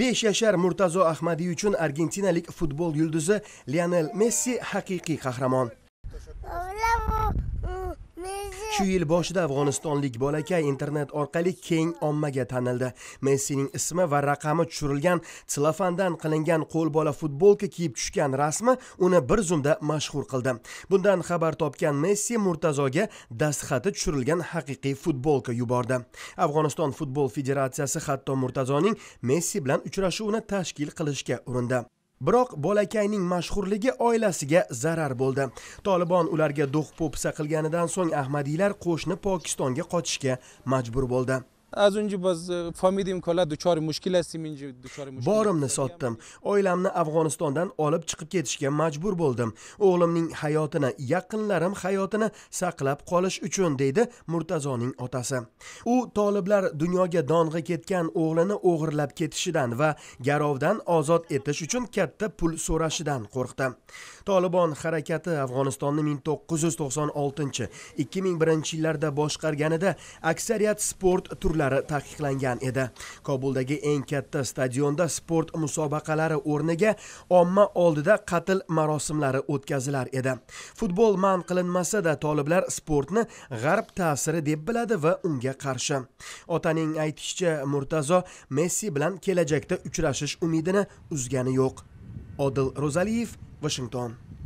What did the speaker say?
besh yashar murtazo ahmadiy uchun argentinalik futbol yulduzi lionel messi haqiqiy qahramon shu yil boshida afg'onistonlik bolakay internet orqali keng ommaga tanildi messining ismi va raqami tushirilgan tsilofandan qilingan qo'lbola futbolka kiyib tushgan rasmi uni bir zumda mashhur qildi bundan xabar topgan messi murtazoga dastxati tushirilgan haqiqiy futbolka yubordi afg'oniston futbol federatsiyasi hatto murtazoning messi bilan uchrashuvni tashkil qilishga urindi biroq bolakayning mashhurligi oilasiga zarar bo'ldi tolibon ularga do'q po'pisa qilganidan so'ng ahmadiylar qo'shni pokistonga qochishga majbur bo'ldi аз унҷи боз фамилиям кола дучори мушкил ҳастем инҷи дучори мушкил боримni сotdim oilamni afg'onistondan olib chiqib ketishga majbur bo'ldim o'g'limning hayotini yaqinlarim hayotini saqlab qolish uchun deydi murtazoning otasi u toliblar dunyoga dong'i ketgan o'g'lini o'g'irlab ketishidan va garovdan ozod etish uchun katta pul so'rashidan qo'rqdi tolibon harakati afg'onistonni 1996 2001 yillarda boshqarganida aksariyat sport turlari turlari taqiqlangan edi kobuldagi eng katta stadionda sport musobaqalari o'rniga omma oldida qatl marosimlari o'tkazilar edi futbol man qilinmasa da toliblar sportni g'arb ta'siri deb biladi va unga qarshi otaning aytishicha murtazo messi bilan kelajakda uchrashish umidini uzgani yo'q odil ro'zaliyev washington